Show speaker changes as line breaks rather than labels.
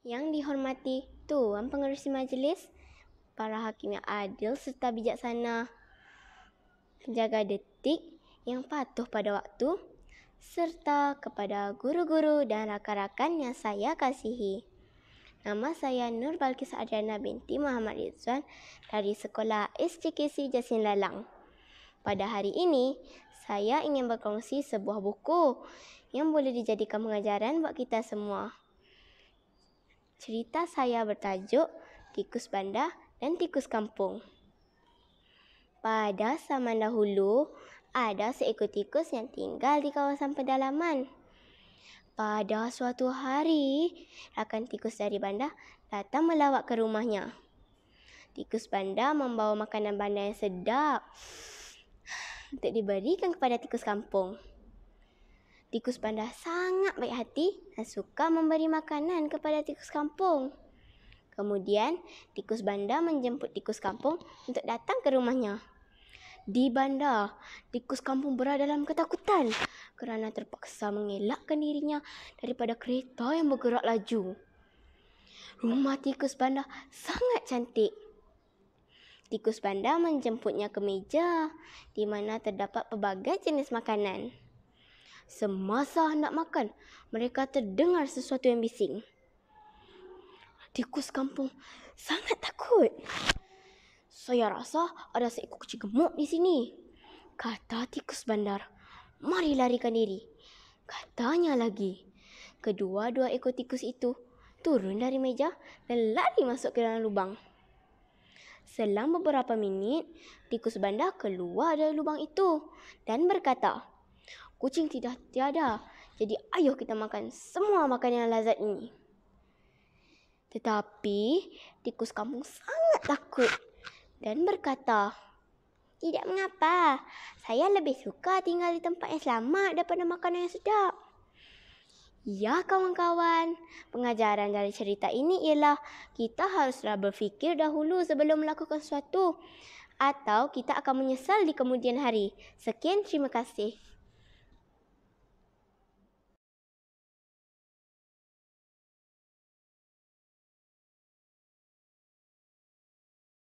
Yang dihormati Tuan Pengerusi Majlis, para hakim yang adil serta bijaksana, penjaga detik yang patuh pada waktu, serta kepada guru-guru dan rakan-rakan yang saya kasihi. Nama saya Nur Balkis Adriana binti Muhammad Rizwan dari Sekolah SCKC Jasin Lalang. Pada hari ini, saya ingin berkongsi sebuah buku yang boleh dijadikan pengajaran buat kita semua. Cerita saya bertajuk Tikus Bandar dan Tikus Kampung. Pada zaman dahulu, ada seekor tikus yang tinggal di kawasan pedalaman. Pada suatu hari, rakan tikus dari bandar datang melawat ke rumahnya. Tikus bandar membawa makanan bandar yang sedap untuk diberikan kepada tikus kampung. Tikus bandar sangat baik hati dan suka memberi makanan kepada tikus kampung. Kemudian, tikus bandar menjemput tikus kampung untuk datang ke rumahnya. Di bandar, tikus kampung berada dalam ketakutan kerana terpaksa mengelakkan dirinya daripada kereta yang bergerak laju. Rumah tikus bandar sangat cantik. Tikus bandar menjemputnya ke meja di mana terdapat pelbagai jenis makanan. Semasa hendak makan, mereka terdengar sesuatu yang bising. Tikus kampung sangat takut. Saya rasa ada seekor kucing gemuk di sini. Kata tikus bandar. Mari larikan diri. Katanya lagi. Kedua-dua ekor tikus itu turun dari meja dan lari masuk ke dalam lubang. Selang beberapa minit, tikus bandar keluar dari lubang itu dan berkata, kucing tidak tiada. Jadi ayuh kita makan semua makanan yang lazat ini. Tetapi tikus kampung sangat takut dan berkata, tidak mengapa. Saya lebih suka tinggal di tempat yang selamat daripada makanan yang sedap. Ya kawan-kawan, pengajaran dari cerita ini ialah kita haruslah berfikir dahulu sebelum melakukan sesuatu atau kita akan menyesal di kemudian hari. Sekian terima kasih.